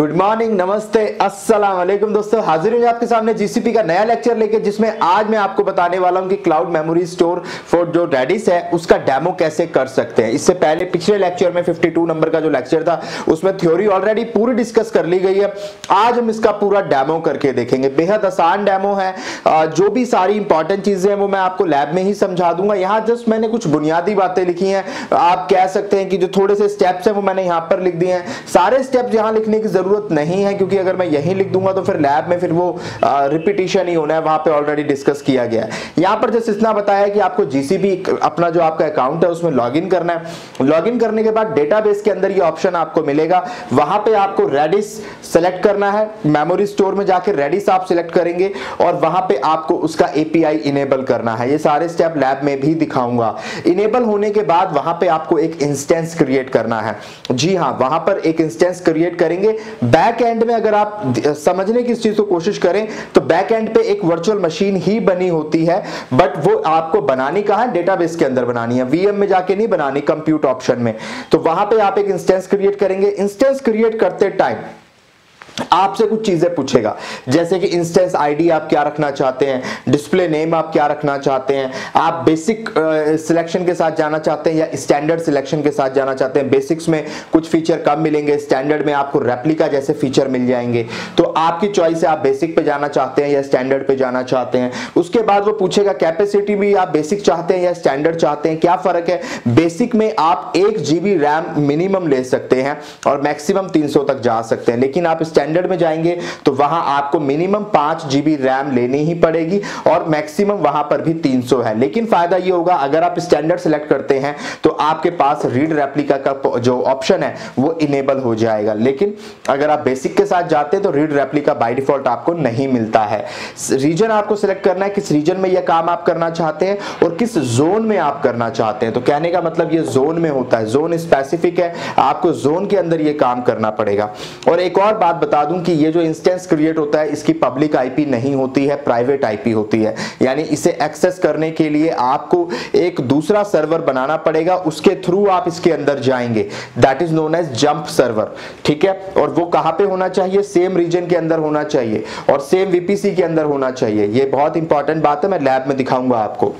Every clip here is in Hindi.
गुड मॉर्निंग नमस्ते अस्सलाम वालेकुम दोस्तों हाजिर हूँ आपके सामने जीसीपी का नया लेक्चर लेके जिसमें आज मैं आपको बताने वाला हूँ कि क्लाउड मेमोरी स्टोर फॉर जो रेडिस है उसका डेमो कैसे कर सकते हैं इससे पहले पिछले लेक्चर में 52 नंबर का जो लेक्चर था उसमें थ्योरी ऑलरेडी पूरी डिस्कस कर ली गई है आज हम इसका पूरा डेमो करके देखेंगे बेहद आसान डेमो है जो भी सारी इंपॉर्टेंट चीजें हैं वो मैं आपको लैब में ही समझा दूंगा यहाँ जस्ट मैंने कुछ बुनियादी बातें लिखी हैं आप कह सकते हैं कि जो थोड़े से स्टेप्स हैं वो मैंने यहाँ पर लिख दिए हैं सारे स्टेप यहाँ लिखने की जरूरत ज़रूरत नहीं है क्योंकि अगर मैं यही लिख दूंगा तो फिर लैब में फिर वो रिपीटिशन ही होना है वहां पे ऑलरेडी डिस्कस किया गया है यहां पर जस्ट इतना बताया है कि आपको जीसीबी अपना जो आपका अकाउंट है उसमें लॉग करना है लॉग करने के बाद डेटाबेस के अंदर ये ऑप्शन आपको मिलेगा वहां पर आपको रेडिस सेलेक्ट करना है मेमोरी स्टोर में जाकर रेडिस आप सिलेक्ट करेंगे और वहां पर आपको उसका एपीआई इनेबल करना है ये सारे स्टेप लैब में भी दिखाऊंगा इनेबल होने के बाद वहां पे आपको एक इंस्टेंस क्रिएट करना है जी हाँ वहां पर एक इंस्टेंस क्रिएट करेंगे बैक एंड में अगर आप समझने की इस चीज को कोशिश करें तो बैक एंड पे एक वर्चुअल मशीन ही बनी होती है बट वो आपको बनानी कहा डेटाबेस के अंदर बनानी है वीएम में जाके नहीं बनानी कंप्यूट ऑप्शन में तो वहां पे आप एक इंस्टेंस क्रिएट करेंगे इंस्टेंस क्रिएट करते टाइम आपसे कुछ चीजें पूछेगा जैसे कि इंस्टेंस आईडी आप क्या रखना चाहते हैं डिस्प्ले नेम आप क्या रखना चाहते हैं आप बेसिक सिलेक्शन uh, के साथ जाना चाहते हैं या स्टैंडर्ड सिलेक्शन के साथ जाना चाहते हैं बेसिक्स में कुछ फीचर कम मिलेंगे स्टैंडर्ड में आपको रेप्लिका जैसे फीचर मिल जाएंगे तो आपकी चॉइस है आप बेसिक पे जाना चाहते हैं या स्टैंडर्ड पे जाना चाहते हैं उसके बाद वो पूछेगा कैपेसिटी भी आप बेसिक चाहते हैं या स्टैंडर्ड चाहते हैं क्या फर्क है बेसिक में आप एक जीबी रैम मिनिमम ले सकते हैं और मैक्सिमम तीन तक जा सकते हैं लेकिन आप स्टैंडर्ड स्टैंडर्ड में जाएंगे तो वहां आपको मिनिमम पांच जीबी रैम लेनी ही पड़ेगी और मैक्सिमम वहां पर भी 300 है लेकिन फायदा ये होगा अगर आप स्टैंडर्ड सेलेक्ट करते हैं तो आपके पास रीड रेप्लिका का जो ऑप्शन है वो इनेबल हो जाएगा लेकिन अगर आप बेसिक के साथ जाते हैं तो रीड रेप्लिका बाई डिफॉल्ट आपको नहीं मिलता है रीजन आपको सिलेक्ट करना है किस रीजन में यह काम आप करना चाहते हैं और किस जोन में आप करना चाहते हैं तो कहने का मतलब ये जोन में होता है जोन स्पेसिफिक है आपको जोन के अंदर ये काम करना पड़ेगा और एक और बात बता बता दूं कि ये जो इंस्टेंस क्रिएट होता है इसकी पब्लिक आईपी नहीं होती है प्राइवेट आईपी होती है यानी इसे एक्सेस करने के लिए आपको एक दूसरा सर्वर बनाना पड़ेगा उसके थ्रू आप इसके अंदर जाएंगे that is known as jump server ठीक है और वो कहाँ पे होना चाहिए सेम रीजन के अंदर होना चाहिए और सेम वीपीसी के अंदर होना चाहिए ये बहुत इंपॉर्टेंट बात है मैं लैब में दिखाऊंगा आपको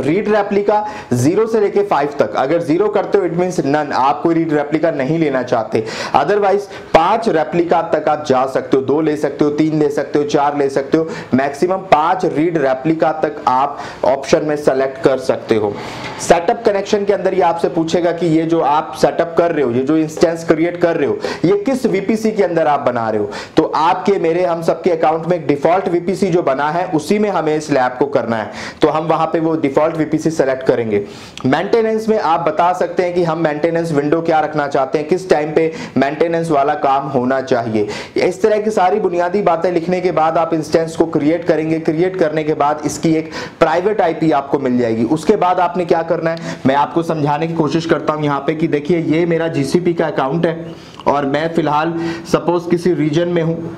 रीड रेप्लिका जीरो से लेके फाइव तक अगर जीरो करते हो इट मीन नन आप कोई रीड रेप्लिका नहीं लेना चाहते अदरवाइज पांच रेप्लिका तक आप जा सकते हो दो ले सकते हो तीन ले सकते हो चार ले सकते हो मैक्सिमम पांच रीड रेप्लिका तक आप ऑप्शन में सेलेक्ट कर सकते हो सेटअप कनेक्शन के अंदर ये आपसे पूछेगा कि ये जो आप सेटअप कर रहे हो ये जो इंस्टेंस क्रिएट कर रहे हो ये किस वीपीसी के अंदर आप बना रहे हो तो आपके मेरे हम सबके अकाउंट में एक डिफॉल्ट वीपीसी जो बना है उसी में हमें इस लैब को करना है तो हम वहां पर वो डिफॉल्ट डिफॉल्ट वीपीसी सेलेक्ट करेंगे मेंटेनेंस में आप बता सकते हैं कि हम मेंटेनेंस विंडो क्या रखना चाहते हैं किस टाइम पे मेंटेनेंस वाला काम होना चाहिए इस तरह की सारी बुनियादी बातें लिखने के बाद आप इंस्टेंस को क्रिएट करेंगे क्रिएट करने के बाद इसकी एक प्राइवेट आई आपको मिल जाएगी उसके बाद आपने क्या करना है मैं आपको समझाने की कोशिश करता हूँ यहाँ पे कि देखिए ये मेरा जीसीपी का अकाउंट है और मैं फिलहाल सपोज किसी रीजन में हूँ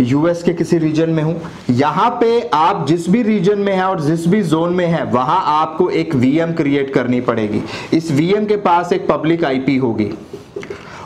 यूएस के किसी रीजन में हूं यहां पे आप जिस भी रीजन में है और जिस भी जोन में है वहां आपको एक वीएम क्रिएट करनी पड़ेगी इस वीएम के पास एक पब्लिक आईपी होगी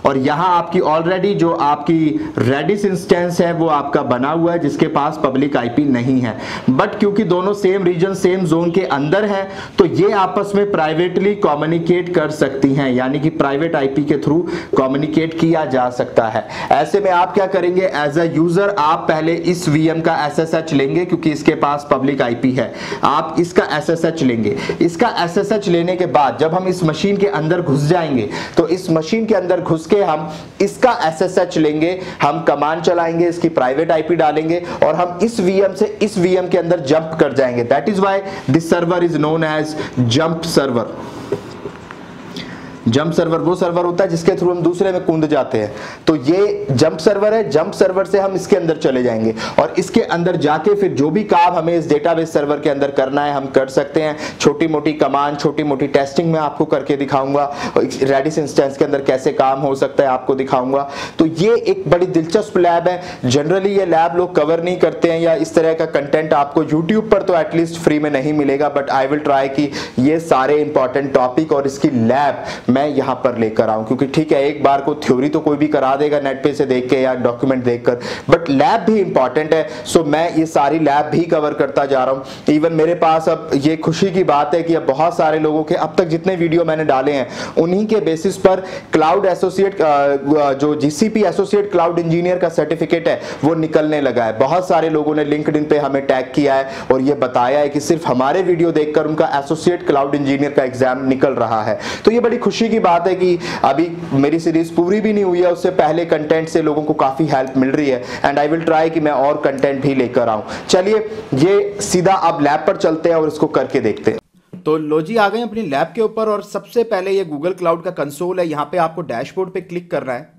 और यहाँ आपकी ऑलरेडी जो आपकी रेडिस इंस्टेंस है वो आपका बना हुआ है जिसके पास पब्लिक आईपी नहीं है बट क्योंकि दोनों सेम रीजन सेम जोन के अंदर है तो ये आपस में प्राइवेटली कॉम्युनिकेट कर सकती हैं यानी कि प्राइवेट आईपी के थ्रू कॉम्युनिकेट किया जा सकता है ऐसे में आप क्या करेंगे एज अ यूजर आप पहले इस वीएम का एस लेंगे क्योंकि इसके पास पब्लिक आईपी है आप इसका एसएसएच लेंगे इसका एसएसएच लेने के बाद जब हम इस मशीन के अंदर घुस जाएंगे तो इस मशीन के अंदर घुस के के हम इसका एस लेंगे हम कमांड चलाएंगे इसकी प्राइवेट आईपी डालेंगे और हम इस वीएम से इस वीएम के अंदर जंप कर जाएंगे that is why this server is known as jump server jump server वो सर्वर होता है जिसके थ्रू हम दूसरे में कूद जाते हैं तो ये जंप सर्वर है जंप सर्वर से हम इसके अंदर चले जाएंगे और इसके अंदर जाके फिर जो भी काम हमें इस डेटाबेस सर्वर के अंदर करना है हम कर सकते हैं छोटी मोटी कमांड छोटी मोटी टेस्टिंग में आपको करके दिखाऊंगा रेडिस इंस्टेंस के अंदर कैसे काम हो सकता है आपको दिखाऊंगा तो ये एक बड़ी दिलचस्प लैब है जनरली ये लैब लोग कवर नहीं करते हैं या इस तरह का कंटेंट आपको यूट्यूब पर तो एटलीस्ट फ्री में नहीं मिलेगा बट आई विल ट्राई कि ये सारे इंपॉर्टेंट टॉपिक और इसकी लैब मैं मैं यहाँ पर लेकर आऊँ क्योंकि ठीक है एक बार को थ्योरी तो कोई भी करा देगा नेट पे से देख के या डॉक्यूमेंट देख कर बट लैब भी इंपॉर्टेंट है सो मैं ये सारी लैब भी कवर करता जा रहा हूँ इवन मेरे पास अब ये खुशी की बात है कि अब बहुत सारे लोगों के अब तक जितने वीडियो मैंने डाले हैं उन्हीं के बेसिस पर क्लाउड एसोसिएट जो जीसीपी एसोसिएट क्लाउड इंजीनियर का सर्टिफिकेट है वो निकलने लगा है बहुत सारे लोगों ने लिंकड पे हमें टैग किया है और ये बताया है कि सिर्फ हमारे वीडियो देखकर उनका एसोसिएट क्लाउड इंजीनियर का एग्जाम निकल रहा है तो ये बड़ी खुशी खुशी की बात है कि अभी मेरी सीरीज पूरी भी नहीं हुई है उससे पहले कंटेंट से लोगों को काफ़ी हेल्प मिल रही है एंड आई विल ट्राई कि मैं और कंटेंट भी लेकर आऊं चलिए ये सीधा अब लैब पर चलते हैं और इसको करके देखते हैं तो लो जी आ गए अपनी लैब के ऊपर और सबसे पहले ये गूगल क्लाउड का कंसोल है यहाँ पे आपको डैशबोर्ड पे क्लिक करना है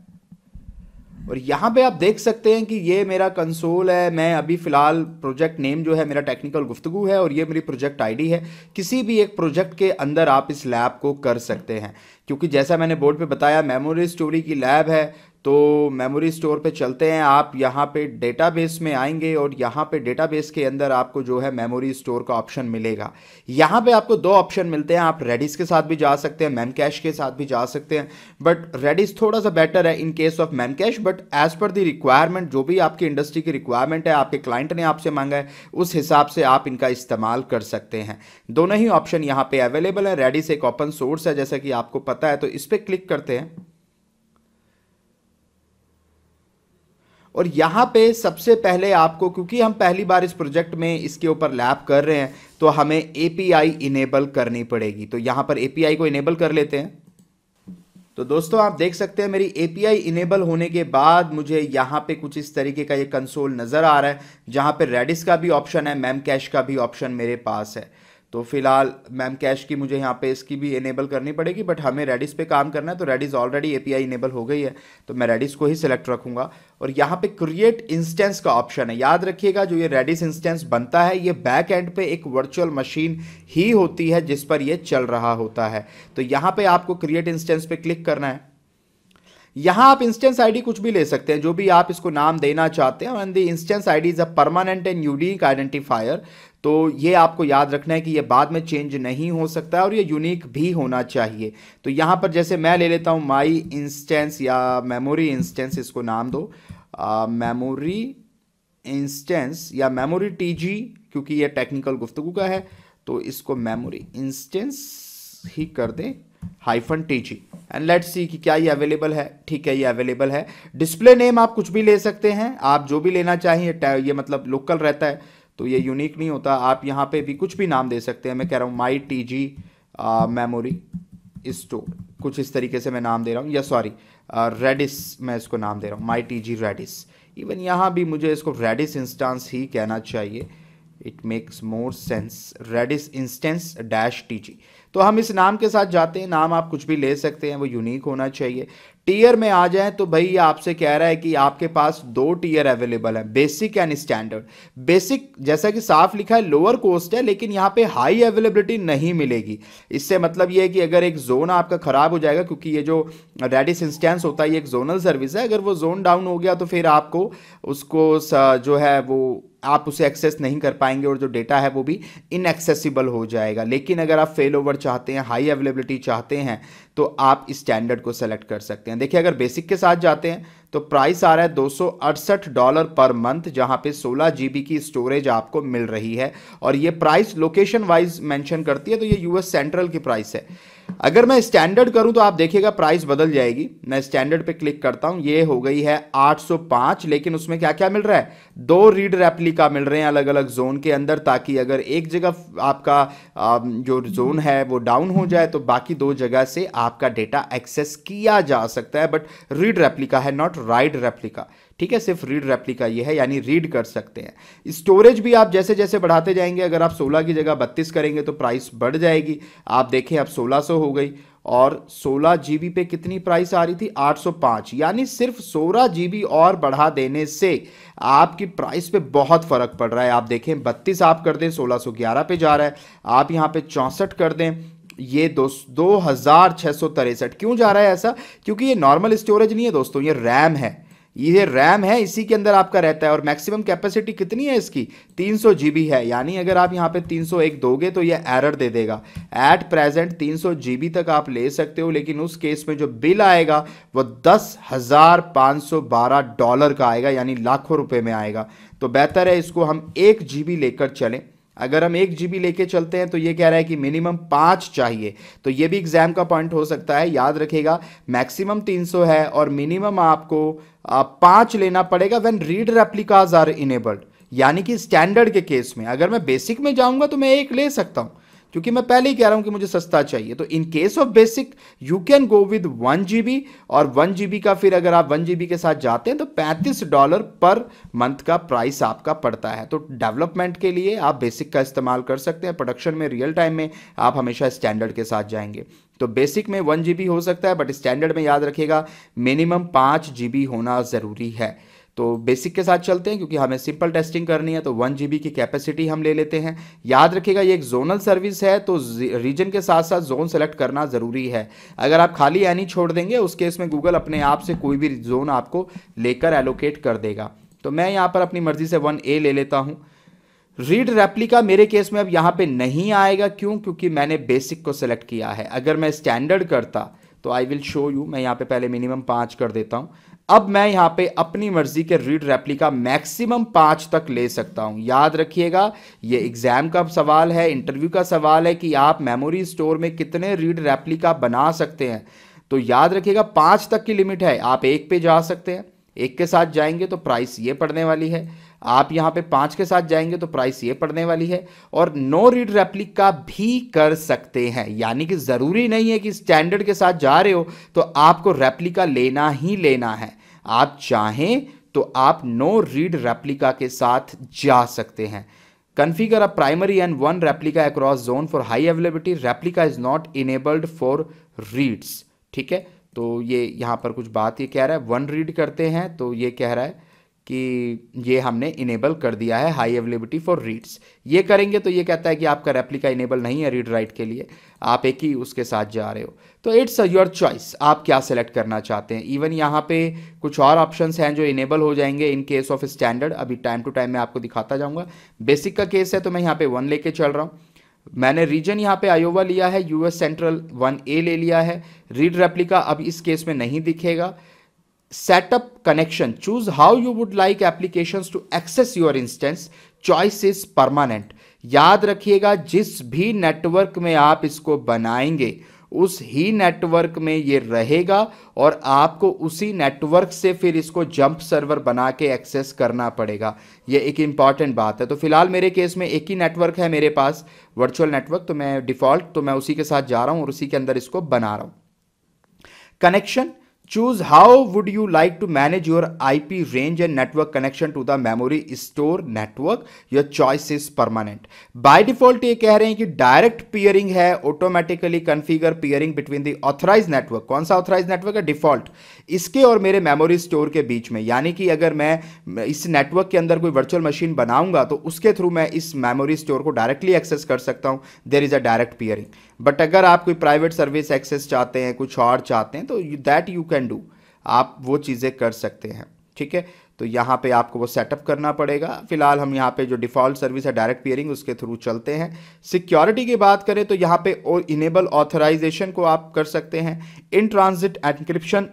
और यहाँ पे आप देख सकते हैं कि ये मेरा कंसोल है मैं अभी फ़िलहाल प्रोजेक्ट नेम जो है मेरा टेक्निकल गुफ्तगु है और ये मेरी प्रोजेक्ट आईडी है किसी भी एक प्रोजेक्ट के अंदर आप इस लैब को कर सकते हैं क्योंकि जैसा मैंने बोर्ड पे बताया मेमोरी स्टोरी की लैब है तो मेमोरी स्टोर पे चलते हैं आप यहाँ पे डेटाबेस में आएंगे और यहाँ पे डेटाबेस के अंदर आपको जो है मेमोरी स्टोर का ऑप्शन मिलेगा यहाँ पे आपको दो ऑप्शन मिलते हैं आप रेडिस के साथ भी जा सकते हैं मैम कैश के साथ भी जा सकते हैं बट रेडिस थोड़ा सा बेटर है in case of Memcache but as per the requirement जो भी आपकी इंडस्ट्री की रिक्वायरमेंट है आपके क्लाइंट ने आपसे मांगा है उस हिसाब से आप इनका इस्तेमाल कर सकते हैं दोनों ही ऑप्शन यहाँ पर अवेलेबल है रेडिस एक ओपन सोर्स है जैसा कि आपको पता है तो इस पर क्लिक करते हैं और यहाँ पे सबसे पहले आपको क्योंकि हम पहली बार इस प्रोजेक्ट में इसके ऊपर लैब कर रहे हैं तो हमें एपीआई इनेबल करनी पड़ेगी तो यहाँ पर एपीआई को इनेबल कर लेते हैं तो दोस्तों आप देख सकते हैं मेरी एपीआई इनेबल होने के बाद मुझे यहाँ पे कुछ इस तरीके का ये कंसोल नज़र आ रहा है जहाँ पे रेडिस का भी ऑप्शन है मैम कैश का भी ऑप्शन मेरे पास है तो फिलहाल मैम कैश की मुझे यहाँ पे इसकी भी इनेबल करनी पड़ेगी बट हमें रेडिस पे काम करना है तो रेडिस ऑलरेडी एपीआई इनेबल हो गई है तो मैं रेडिस को ही सिलेक्ट रखूंगा और यहाँ पे क्रिएट इंस्टेंस का ऑप्शन है याद रखिएगा जो ये रेडिस इंस्टेंस बनता है ये बैक एंड पे एक वर्चुअल मशीन ही होती है जिस पर यह चल रहा होता है तो यहाँ पर आपको क्रिएट इंस्टेंस पे क्लिक करना है यहाँ आप इंस्टेंस आईडी कुछ भी ले सकते हैं जो भी आप इसको नाम देना चाहते हैं and the instance ID is a permanent and unique identifier तो ये आपको याद रखना है कि ये बाद में चेंज नहीं हो सकता है और ये यूनिक भी होना चाहिए तो यहाँ पर जैसे मैं ले लेता हूँ माई इंस्टेंस या मेमोरी इंस्टेंस इसको नाम दो मेमोरी इंस्टेंस या मेमोरी टी क्योंकि ये टेक्निकल गुफ्तु का है तो इसको मेमोरी इंस्टेंस ही कर दें hyphen G and let's see कि क्या ये अवेलेबल है ठीक है ये अवेलेबल है डिस्प्ले नेम आप कुछ भी ले सकते हैं आप जो भी लेना चाहिए ये मतलब लोकल रहता है तो ये यूनिक नहीं होता आप यहाँ पे भी कुछ भी नाम दे सकते हैं मैं कह रहा हूँ my T G memory store कुछ इस तरीके से मैं नाम दे रहा हूँ या सॉरी रेडिस uh, मैं इसको नाम दे रहा हूँ my T G Redis even यहाँ भी मुझे इसको रेडिस इंस्टांस ही कहना चाहिए it makes more sense Redis instance dash T G तो हम इस नाम के साथ जाते हैं नाम आप कुछ भी ले सकते हैं वो यूनिक होना चाहिए टीयर में आ जाए तो भाई ये आपसे कह रहा है कि आपके पास दो टीयर अवेलेबल है बेसिक एंड स्टैंडर्ड बेसिक जैसा कि साफ लिखा है लोअर कोस्ट है लेकिन यहाँ पे हाई अवेलेबिलिटी नहीं मिलेगी इससे मतलब ये है कि अगर एक जोन आपका खराब हो जाएगा क्योंकि ये जो रेडिस इंस्टेंस होता है ये एक जोनल सर्विस है अगर वो जोन डाउन हो गया तो फिर आपको उसको जो है वो आप उसे एक्सेस नहीं कर पाएंगे और जो डेटा है वो भी इनएक्सेसिबल हो जाएगा लेकिन अगर आप फेल ओवर चाहते हैं हाई अवेलेबिलिटी चाहते हैं तो आप स्टैंडर्ड को सेलेक्ट कर सकते हैं देखिए अगर बेसिक के साथ जाते हैं तो प्राइस आ रहा है दो डॉलर पर मंथ जहां पे 16 जी की स्टोरेज आपको मिल रही है और ये प्राइस लोकेशन वाइज मेंशन करती है तो ये यूएस सेंट्रल की प्राइस है अगर मैं स्टैंडर्ड करूं तो आप देखिएगा प्राइस बदल जाएगी मैं स्टैंडर्ड पे क्लिक करता हूं ये हो गई है 805 लेकिन उसमें क्या क्या मिल रहा है दो रीड रेप्लिका मिल रहे हैं अलग अलग जोन के अंदर ताकि अगर एक जगह आपका जो जोन है वो डाउन हो जाए तो बाकी दो जगह से आपका डेटा एक्सेस किया जा सकता है बट रीड रेप्लिका है नॉट राइड रेप्लिका ठीक है सिर्फ रीड रेप्लिका ये है यानी रीड कर सकते हैं स्टोरेज भी आप जैसे जैसे बढ़ाते जाएंगे अगर आप 16 की जगह 32 करेंगे तो प्राइस बढ़ जाएगी आप देखें अब 1600 हो गई और 16 जीबी पे कितनी प्राइस आ रही थी 805 यानी सिर्फ 16 जीबी और बढ़ा देने से आपकी प्राइस पे बहुत फ़र्क पड़ रहा है आप देखें बत्तीस आप कर दें 1611 पे जा रहा है आप यहाँ पे चौंसठ कर दें ये दो दो हज़ार छः सौ तिरसठ क्यों जा रहा है ऐसा क्योंकि ये नॉर्मल स्टोरेज नहीं है दोस्तों ये रैम है ये रैम है इसी के अंदर आपका रहता है और मैक्सिमम कैपेसिटी कितनी है इसकी 300 जीबी है यानी अगर आप यहाँ पे 301 दोगे तो ये एरर दे देगा एट प्रेजेंट 300 जीबी तक आप ले सकते हो लेकिन उस केस में जो बिल आएगा वो दस हज़ार पाँच सौ बारह डॉलर का आएगा यानी लाखों रुपये में आएगा तो बेहतर है इसको हम एक जी लेकर चलें अगर हम एक जीबी लेके चलते हैं तो ये कह रहा है कि मिनिमम पाँच चाहिए तो ये भी एग्ज़ाम का पॉइंट हो सकता है याद रखेगा मैक्सिमम तीन सौ है और मिनिमम आपको पाँच लेना पड़ेगा when read replicas are enabled यानी कि स्टैंडर्ड के केस में अगर मैं बेसिक में जाऊंगा तो मैं एक ले सकता हूँ क्योंकि मैं पहले ही कह रहा हूं कि मुझे सस्ता चाहिए तो in case of basic you can go with one G और वन जी का फिर अगर आप वन जी के साथ जाते हैं तो पैंतीस डॉलर पर मंथ का प्राइस आपका पड़ता है तो डेवलपमेंट के लिए आप बेसिक का इस्तेमाल कर सकते हैं प्रोडक्शन में रियल टाइम में आप हमेशा स्टैंडर्ड के साथ जाएंगे तो बेसिक में वन जी हो सकता है बट स्टैंडर्ड में याद रखिएगा मिनिमम पाँच जी होना ज़रूरी है तो बेसिक के साथ चलते हैं क्योंकि हमें सिंपल टेस्टिंग करनी है तो वन जी की कैपेसिटी हम ले लेते हैं याद रखिएगा ये एक जोनल सर्विस है तो रीजन के साथ साथ जोन सेलेक्ट करना ज़रूरी है अगर आप खाली एनी छोड़ देंगे उस केस में गूगल अपने आप से कोई भी जोन आपको लेकर एलोकेट कर देगा तो मैं यहाँ पर अपनी मर्जी से वन ए ले लेता हूँ रीड रेप्लिका मेरे केस में अब यहाँ पे नहीं आएगा क्यों क्योंकि मैंने बेसिक को सेलेक्ट किया है अगर मैं स्टैंडर्ड करता तो आई विल शो यू मैं यहाँ पे पहले मिनिमम पाँच कर देता हूँ अब मैं यहाँ पे अपनी मर्जी के रीड रेप्लिका मैक्सिमम पाँच तक ले सकता हूँ याद रखिएगा ये एग्ज़ाम का सवाल है इंटरव्यू का सवाल है कि आप मेमोरी स्टोर में कितने रीड रेप्लिका बना सकते हैं तो याद रखिएगा पाँच तक की लिमिट है आप एक पे जा सकते हैं एक के साथ जाएंगे तो प्राइस ये पड़ने वाली है आप यहाँ पे पाँच के साथ जाएंगे तो प्राइस ये पड़ने वाली है और नो रीड रेप्लिक का भी कर सकते हैं यानी कि ज़रूरी नहीं है कि स्टैंडर्ड के साथ जा रहे हो तो आपको रेप्लिका लेना ही लेना है आप चाहें तो आप नो रीड रेप्लिका के साथ जा सकते हैं configure a primary and one replica across zone for high availability replica is not enabled for reads ठीक है तो ये यहाँ पर कुछ बात ये कह रहा है वन रीड करते हैं तो ये कह रहा है कि ये हमने इनेबल कर दिया है हाई अवेलेबिलिटी फॉर रीड्स ये करेंगे तो ये कहता है कि आपका रेप्लिका इनेबल नहीं है रीड राइट के लिए आप एक ही उसके साथ जा रहे हो तो इट्स योर चॉइस आप क्या सेलेक्ट करना चाहते हैं इवन यहाँ पे कुछ और ऑप्शंस हैं जो इनेबल हो जाएंगे इन केस ऑफ स्टैंडर्ड अभी टाइम टू टाइम मैं आपको दिखाता जाऊँगा बेसिक का केस है तो मैं यहाँ पर वन लेके चल रहा हूँ मैंने रीजन यहाँ पे आयोवा लिया है यूएस सेंट्रल वन ए ले लिया है रीड रेप्लिका अब इस केस में नहीं दिखेगा setup connection connection choose how you would like applications to access your instance choice is permanent याद रखिएगा जिस भी नेटवर्क में आप इसको बनाएंगे उस ही नेटवर्क में ये रहेगा और आपको उसी नेटवर्क से फिर इसको जंप सर्वर बना के एक्सेस करना पड़ेगा ये एक इम्पॉर्टेंट बात है तो फिलहाल मेरे केस में एक ही नेटवर्क है मेरे पास वर्चुअल नेटवर्क तो मैं डिफ़ॉल्ट तो मैं उसी के साथ जा रहा हूँ और उसी के अंदर इसको बना रहा हूँ connection Choose how would you like to manage your IP range and network connection to the memory store network. Your choice is permanent. By default ये कह रहे हैं कि direct peering है automatically configure peering between the authorized network. कौन सा authorized network है default. इसके और मेरे memory store के बीच में यानी कि अगर मैं इस network के अंदर कोई virtual machine बनाऊंगा तो उसके थ्रू मैं इस memory store को directly access कर सकता हूँ There is a direct peering. But अगर आप कोई private service access चाहते हैं कुछ और चाहते हैं तो that you can can do आप वो चीज़ें कर सकते हैं ठीक है तो यहाँ पे आपको वो सेटअप करना पड़ेगा फिलहाल हम यहाँ पे जो डिफ़ॉल्ट सर्विस है डायरेक्ट पेयरिंग उसके थ्रू चलते हैं सिक्योरिटी की बात करें तो यहाँ पे इनेबल ऑथराइजेशन को आप कर सकते हैं इन ट्रांजिट एनक्रिप्शन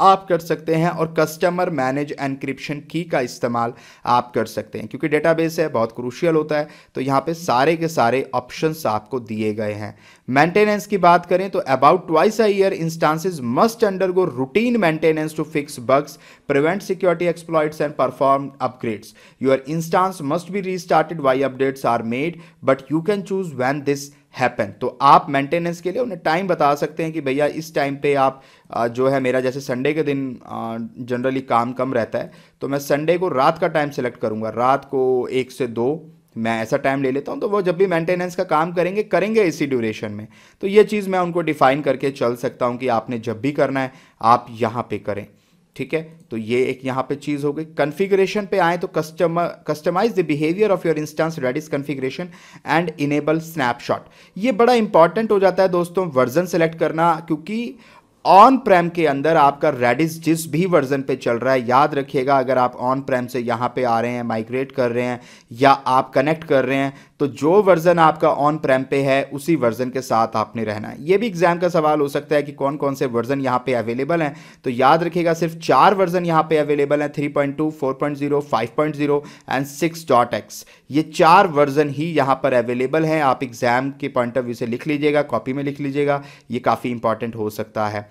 आप कर सकते हैं और कस्टमर मैनेज एनक्रिप्शन की का इस्तेमाल आप कर सकते हैं क्योंकि डेटाबेस है बहुत क्रूशियल होता है तो यहाँ पे सारे के सारे ऑप्शंस आपको दिए गए हैं मेंटेनेंस की बात करें तो about twice a year instances must undergo routine maintenance to fix bugs prevent security exploits and perform upgrades your instance must be restarted while updates are made but you can choose when this happen तो आप मेंटेनेंस के लिए उन्हें टाइम बता सकते हैं कि भैया इस टाइम पे आप जो है मेरा जैसे संडे के दिन जनरली काम कम रहता है तो मैं संडे को रात का टाइम सेलेक्ट करूंगा रात को एक से दो मैं ऐसा टाइम ले लेता हूँ तो वो जब भी मेंटेनेंस का काम करेंगे करेंगे इसी ड्यूरेशन में तो ये चीज़ मैं उनको डिफ़ाइन करके चल सकता हूँ कि आपने जब भी करना है आप यहाँ पे करें ठीक है तो ये एक यहाँ पे चीज़ हो गई कन्फिग्रेशन पे आए तो customer customize the behaviour of your instance Redis configuration and enable snapshot ये बड़ा इंपॉर्टेंट हो जाता है दोस्तों वर्जन सेलेक्ट करना क्योंकि ऑन प्रेम के अंदर आपका रेडिस जिस भी वर्जन पे चल रहा है याद रखिएगा अगर आप ऑन प्रेम से यहाँ पे आ रहे हैं माइग्रेट कर रहे हैं या आप कनेक्ट कर रहे हैं तो जो वर्जन आपका ऑन प्रेम पे है उसी वर्जन के साथ आपने रहना है ये भी एग्जाम का सवाल हो सकता है कि कौन कौन से वर्जन यहाँ पे अवेलेबल हैं तो याद रखिएगा सिर्फ चार वर्जन यहाँ पे अवेलेबल हैं three point point two four zero five point zero and six dot X ये चार वर्जन ही यहाँ पर अवेलेबल हैं आप एग्जाम के पॉइंट ऑफ व्यू से लिख लीजिएगा कॉपी में लिख लीजिएगा ये काफ़ी इंपॉर्टेंट हो सकता है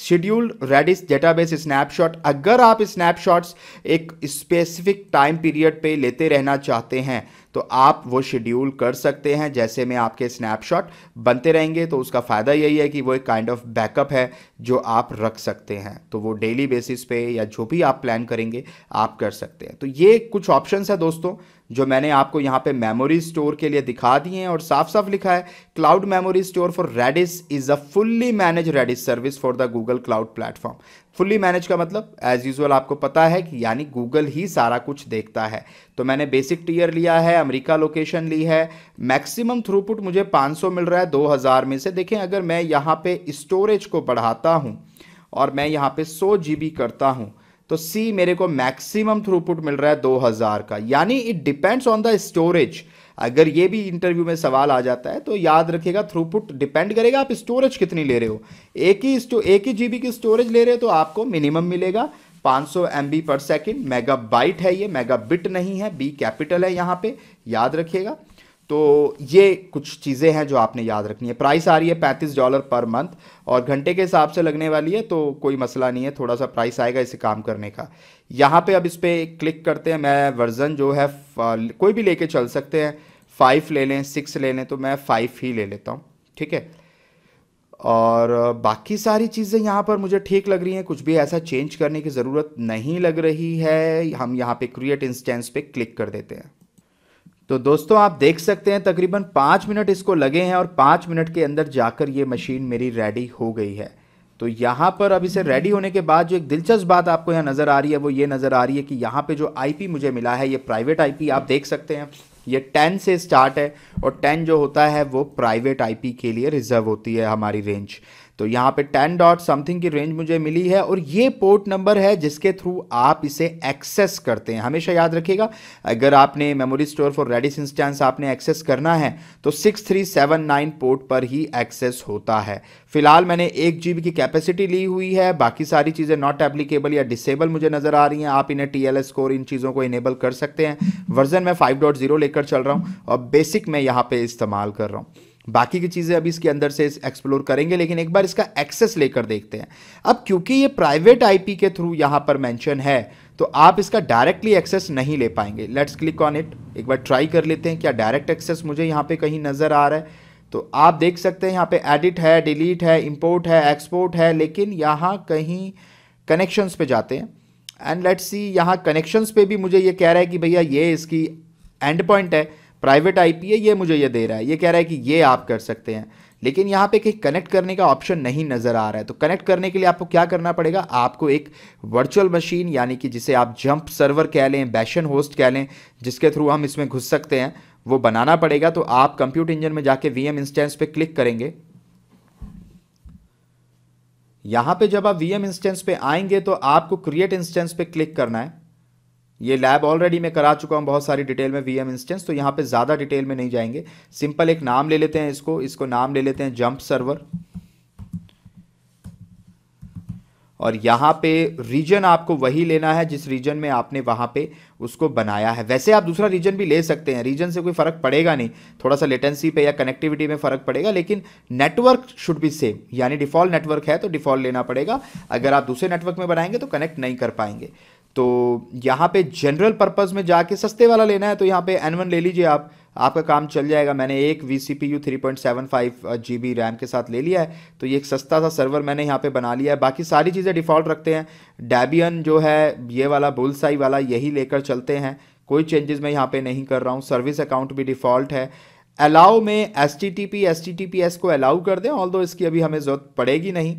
शेड्यूल्ड रेडिस डेटाबेस स्नैपशॉट अगर आप स्नैपशॉट्स एक स्पेसिफिक टाइम पीरियड पे लेते रहना चाहते हैं तो आप वो शेड्यूल कर सकते हैं जैसे में आपके स्नैपशॉट बनते रहेंगे तो उसका फ़ायदा यही है कि वो एक काइंड ऑफ बैकअप है जो आप रख सकते हैं तो वो डेली बेसिस पे या जो भी आप प्लान करेंगे आप कर सकते हैं तो ये कुछ ऑप्शंस है दोस्तों जो मैंने आपको यहाँ पे मेमोरी स्टोर के लिए दिखा दिए हैं और साफ साफ लिखा है cloud memory store for Redis is a fully manage Redis service for the Google cloud platform fully manage का मतलब एज यूजल आपको पता है कि यानी गूगल ही सारा कुछ देखता है तो मैंने बेसिक टीयर लिया है अमेरिका लोकेशन ली है मैक्सिमम थ्रूपुट मुझे 500 मिल रहा है 2000 में से देखें अगर मैं यहाँ पे स्टोरेज को बढ़ाता हूँ और मैं यहाँ पे सौ जी करता हूँ तो सी मेरे को मैक्सिमम थ्रूपुट मिल रहा है 2000 का यानी it depends on the storage अगर ये भी इंटरव्यू में सवाल आ जाता है तो याद रखिएगा थ्रूपुट डिपेंड करेगा आप स्टोरेज कितनी ले रहे हो एक ही एक ही जी की स्टोरेज ले रहे हो तो आपको मिनिमम मिलेगा 500 सौ M B per second megabyte है ये मेगा बिट नहीं है बी कैपिटल है यहाँ पे याद रखिएगा तो ये कुछ चीज़ें हैं जो आपने याद रखनी है प्राइस आ रही है पैंतीस डॉलर पर मंथ और घंटे के हिसाब से लगने वाली है तो कोई मसला नहीं है थोड़ा सा प्राइस आएगा इसे काम करने का यहाँ पे अब इस पर क्लिक करते हैं मैं वर्ज़न जो है कोई भी लेके चल सकते हैं फाइव ले लें सिक्स ले लें तो मैं फाइव ही ले लेता हूँ ठीक है और बाकी सारी चीज़ें यहाँ पर मुझे ठीक लग रही हैं कुछ भी ऐसा चेंज करने की ज़रूरत नहीं लग रही है हम यहाँ पे क्रिएट इंस्टेंस पे क्लिक कर देते हैं तो दोस्तों आप देख सकते हैं तकरीबन पाँच मिनट इसको लगे हैं और पाँच मिनट के अंदर जाकर ये मशीन मेरी रेडी हो गई है तो यहाँ पर अब इसे रेडी होने के बाद जो एक दिलचस्प बात आपको यहाँ नज़र आ रही है वो ये नज़र आ रही है कि यहाँ पे जो आईपी मुझे मिला है ये प्राइवेट आईपी आप देख सकते हैं ये टेन से स्टार्ट है और टेन जो होता है वो प्राइवेट आई के लिए रिजर्व होती है हमारी रेंज तो यहाँ पे टेन डॉट समथिंग की रेंज मुझे मिली है और ये पोर्ट नंबर है जिसके थ्रू आप इसे एक्सेस करते हैं हमेशा याद रखिएगा अगर आपने memory store for Redis instance आपने एक्सेस करना है तो 6379 पोर्ट पर ही एक्सेस होता है फिलहाल मैंने एक जी की कैपेसिटी ली हुई है बाकी सारी चीज़ें नॉट एप्लीकेबल या डिसेबल मुझे नज़र आ रही हैं आप इन्हें टी एल इन चीज़ों को इनेबल कर सकते हैं वर्जन मैं फाइव लेकर चल रहा हूँ और बेसिक मैं यहाँ पर इस्तेमाल कर रहा हूँ बाकी की चीज़ें अभी इसके अंदर से एक्सप्लोर करेंगे लेकिन एक बार इसका एक्सेस लेकर देखते हैं अब क्योंकि ये प्राइवेट आईपी के थ्रू यहाँ पर मेंशन है तो आप इसका डायरेक्टली एक्सेस नहीं ले पाएंगे लेट्स क्लिक ऑन इट एक बार ट्राई कर लेते हैं क्या डायरेक्ट एक्सेस मुझे यहाँ पर कहीं नज़र आ रहा है तो आप देख सकते हैं यहाँ पे एडिट है डिलीट है इम्पोर्ट है एक्सपोर्ट है लेकिन यहाँ कहीं कनेक्शंस पे जाते हैं एंड लेट्स सी यहाँ कनेक्शंस पे भी मुझे ये कह रहा है कि भैया ये इसकी एंड पॉइंट है प्राइवेट आईपीए ये मुझे ये दे रहा है ये कह रहा है कि ये आप कर सकते हैं लेकिन यहाँ पे कहीं कनेक्ट करने का ऑप्शन नहीं नज़र आ रहा है तो कनेक्ट करने के लिए आपको क्या करना पड़ेगा आपको एक वर्चुअल मशीन यानी कि जिसे आप जंप सर्वर कह लें बैशन होस्ट कह लें जिसके थ्रू हम इसमें घुस सकते हैं वो बनाना पड़ेगा तो आप कंप्यूट इंजन में जाके वी एम इंस्टेंस पर क्लिक करेंगे यहाँ पे जब आप वी एम इंस्टेंस पे आएंगे तो आपको क्रिएट इंस्टेंस पे क्लिक करना है ये लैब ऑलरेडी मैं करा चुका हूँ बहुत सारी डिटेल में वी एम इंस्टेंस तो यहाँ पे ज़्यादा डिटेल में नहीं जाएंगे सिंपल एक नाम ले लेते हैं इसको इसको नाम ले लेते हैं जंप सर्वर और यहाँ पे रीजन आपको वही लेना है जिस रीजन में आपने वहाँ पे उसको बनाया है वैसे आप दूसरा रीजन भी ले सकते हैं रीजन से कोई फ़र्क पड़ेगा नहीं थोड़ा सा लेटेंसी पे या कनेक्टिविटी में फ़र्क पड़ेगा लेकिन नेटवर्क शुड बी सेम यानी डिफ़ॉल्ट नेटवर्क है तो डिफ़ॉल्ट लेना पड़ेगा अगर आप दूसरे नेटवर्क में बनाएंगे तो कनेक्ट नहीं कर पाएंगे तो यहाँ पे जनरल पर्पज़ में जाके सस्ते वाला लेना है तो यहाँ पे एन वन ले लीजिए आप आपका काम चल जाएगा मैंने एक V C P U three point seven five G B RAM के साथ ले लिया है तो ये एक सस्ता सा सर्वर मैंने यहाँ पे बना लिया है बाकी सारी चीज़ें डिफ़ॉल्ट रखते हैं डैबियन जो है ये वाला बुलसाई वाला यही लेकर चलते हैं कोई चेंजेस मैं यहाँ पे नहीं कर रहा हूँ सर्विस अकाउंट भी डिफ़ॉल्ट है अलाउ में S T T P S T T P S को अलाउ कर दें ऑल दो इसकी अभी हमें ज़रूरत पड़ेगी नहीं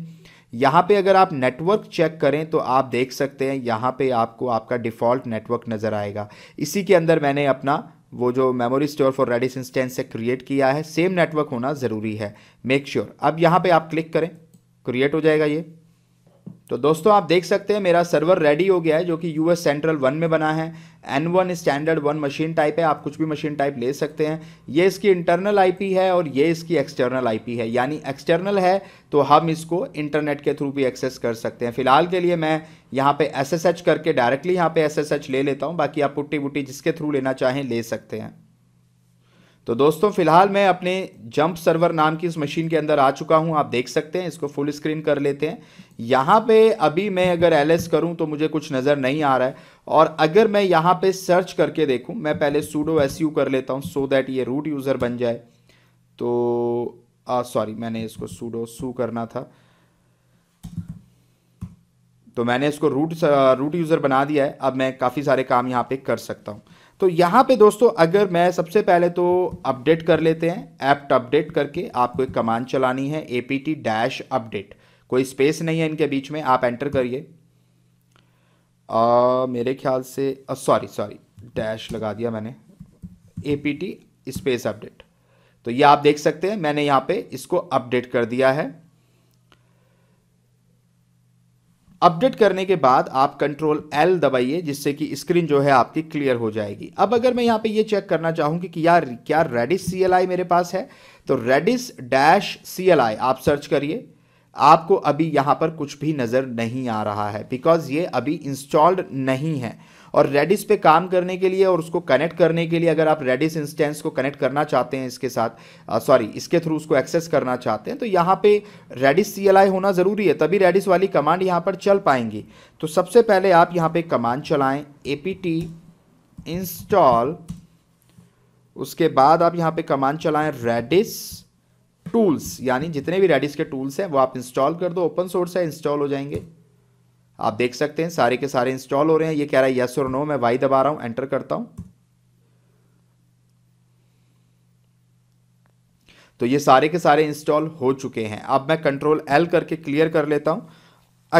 यहाँ पे अगर आप नेटवर्क चेक करें तो आप देख सकते हैं यहाँ पे आपको आपका डिफ़ॉल्ट नेटवर्क नज़र आएगा इसी के अंदर मैंने अपना वो जो memory store for Redis instance से क्रिएट किया है सेम नेटवर्क होना ज़रूरी है मेक श्योर sure. अब यहाँ पे आप क्लिक करें क्रिएट हो जाएगा ये तो दोस्तों आप देख सकते हैं मेरा सर्वर रेडी हो गया है जो कि यूएस सेंट्रल वन में बना है N one standard one machine type है आप कुछ भी मशीन टाइप ले सकते हैं ये इसकी इंटरनल आईपी है और ये इसकी एक्सटर्नल आईपी है यानी एक्सटर्नल है तो हम इसको इंटरनेट के थ्रू भी एक्सेस कर सकते हैं फिलहाल के लिए मैं यहाँ पे एस करके डायरेक्टली यहाँ पर एस ले लेता हूँ बाकी आप पुट्टी वुट्टी जिसके थ्रू लेना चाहें ले सकते हैं तो दोस्तों फिलहाल मैं अपने जंप सर्वर नाम की इस मशीन के अंदर आ चुका हूं आप देख सकते हैं इसको फुल स्क्रीन कर लेते हैं यहाँ पे अभी मैं अगर एल एस करूँ तो मुझे कुछ नज़र नहीं आ रहा है और अगर मैं यहाँ पे सर्च करके देखूँ मैं पहले सूडो एस यू कर लेता हूँ सो दैट ये रूट यूज़र बन जाए तो सॉरी मैंने इसको सूडो सू करना था तो मैंने इसको रूट रूट यूज़र बना दिया है अब मैं काफ़ी सारे काम यहाँ पर कर सकता हूँ तो यहाँ पे दोस्तों अगर मैं सबसे पहले तो अपडेट कर लेते हैं ऐप अपडेट करके आपको एक कमांड चलानी है A P T dash update कोई स्पेस नहीं है इनके बीच में आप एंटर करिए मेरे ख्याल से सॉरी सॉरी डैश लगा दिया मैंने A P T space update तो ये आप देख सकते हैं मैंने यहाँ पे इसको अपडेट कर दिया है अपडेट करने के बाद आप कंट्रोल एल दबाइए जिससे कि स्क्रीन जो है आपकी क्लियर हो जाएगी अब अगर मैं यहाँ पे ये चेक करना चाहूँगी कि यार क्या रेडिस सी मेरे पास है तो रेडिस डैश सी आप सर्च करिए आपको अभी यहाँ पर कुछ भी नज़र नहीं आ रहा है बिकॉज ये अभी इंस्टॉल्ड नहीं है और रेडिस पे काम करने के लिए और उसको कनेक्ट करने के लिए अगर आप रेडिस इंस्टेंस को कनेक्ट करना चाहते हैं इसके साथ सॉरी uh, इसके थ्रू उसको एक्सेस करना चाहते हैं तो यहाँ पे रेडिस सी होना ज़रूरी है तभी रेडिस वाली कमांड यहाँ पर चल पाएंगी तो सबसे पहले आप यहाँ पर कमांड चलाएँ ए इंस्टॉल उसके बाद आप यहाँ पे कमांड चलाएं रेडिस टूल्स यानी जितने भी रेडिस के टूल्स हैं वो आप इंस्टॉल कर दो ओपन सोर्स है इंस्टॉल हो जाएंगे आप देख सकते हैं सारे के सारे इंस्टॉल हो रहे हैं ये कह रहा है यस और नो मैं वाई दबा रहा हूं एंटर करता हूं तो ये सारे के सारे इंस्टॉल हो चुके हैं अब मैं कंट्रोल एल करके क्लियर कर लेता हूं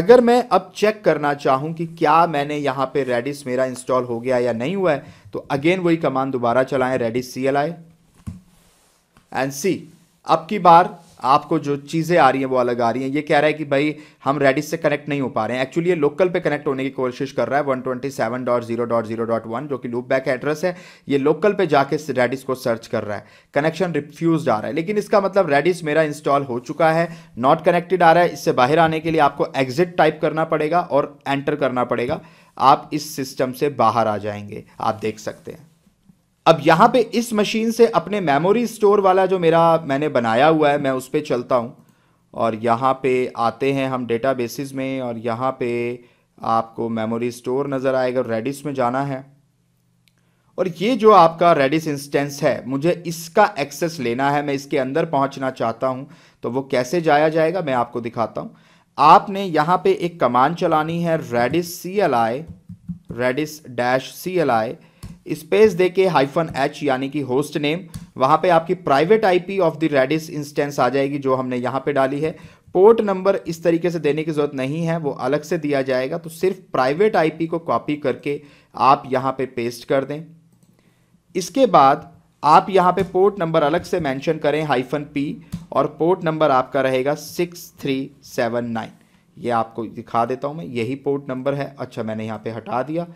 अगर मैं अब चेक करना चाहूं कि क्या मैंने यहां पे रेडिस मेरा इंस्टॉल हो गया या नहीं हुआ है तो अगेन वही कमान दोबारा चलाएं Redis C L I and see अब की बार आपको जो चीज़ें आ रही हैं वो अलग आ रही हैं ये कह रहा है कि भाई हम रेडिस से कनेक्ट नहीं हो पा रहे हैं एक्चुअली ये लोकल पे कनेक्ट होने की कोशिश कर रहा है one twenty seven dot zero dot zero dot one जो कि लूप बैक एड्रेस है ये लोकल पे जाके रेडिस को सर्च कर रहा है कनेक्शन रिफ्यूज आ रहा है लेकिन इसका मतलब रेडिस मेरा इंस्टॉल हो चुका है नॉट कनेक्टेड आ रहा है इससे बाहर आने के लिए आपको एग्जिट टाइप करना पड़ेगा और एंटर करना पड़ेगा आप इस सिस्टम से बाहर आ जाएंगे आप देख सकते हैं अब यहाँ पे इस मशीन से अपने मेमोरी स्टोर वाला जो मेरा मैंने बनाया हुआ है मैं उस पर चलता हूँ और यहाँ पे आते हैं हम डेटा बेसिस में और यहाँ पे आपको मेमोरी स्टोर नज़र आएगा रेडिस में जाना है और ये जो आपका रेडिस इंस्टेंस है मुझे इसका एक्सेस लेना है मैं इसके अंदर पहुंचना चाहता हूं तो वो कैसे जाया जाएगा मैं आपको दिखाता हूं आपने यहाँ पे एक कमान चलानी है Redis C L I Redis dash C L I space दे के हाइफन एच यानी कि होस्ट नेम वहाँ पे आपकी private IP of the Redis instance आ जाएगी जो हमने यहाँ पे डाली है पोर्ट नंबर इस तरीके से देने की ज़रूरत नहीं है वो अलग से दिया जाएगा तो सिर्फ प्राइवेट आईपी को कॉपी करके आप यहाँ पे पेस्ट कर दें इसके बाद आप यहाँ पे पोर्ट नंबर अलग से मैंशन करें हाइफन पी और पोर्ट नंबर आपका रहेगा सिक्स थ्री सेवन नाइन ये आपको दिखा देता हूँ मैं यही पोर्ट नंबर है अच्छा मैंने यहाँ पे हटा दिया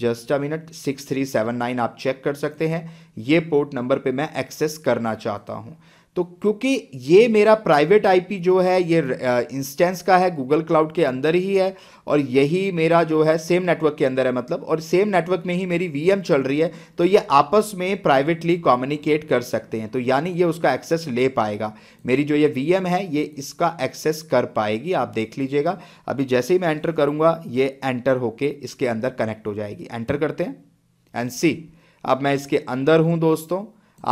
just a minute six three seven nine आप चेक कर सकते हैं ये पोर्ट नंबर पे मैं एक्सेस करना चाहता हूँ तो क्योंकि ये मेरा प्राइवेट आईपी जो है ये इंस्टेंस का है गूगल क्लाउड के अंदर ही है और यही मेरा जो है सेम नेटवर्क के अंदर है मतलब और सेम नेटवर्क में ही मेरी वीएम चल रही है तो ये आपस में प्राइवेटली कम्युनिकेट कर सकते हैं तो यानी ये उसका एक्सेस ले पाएगा मेरी जो ये वीएम है ये इसका एक्सेस कर पाएगी आप देख लीजिएगा अभी जैसे ही मैं एंटर करूँगा ये एंटर होके इसके अंदर कनेक्ट हो जाएगी एंटर करते हैं एंड सी अब मैं इसके अंदर हूँ दोस्तों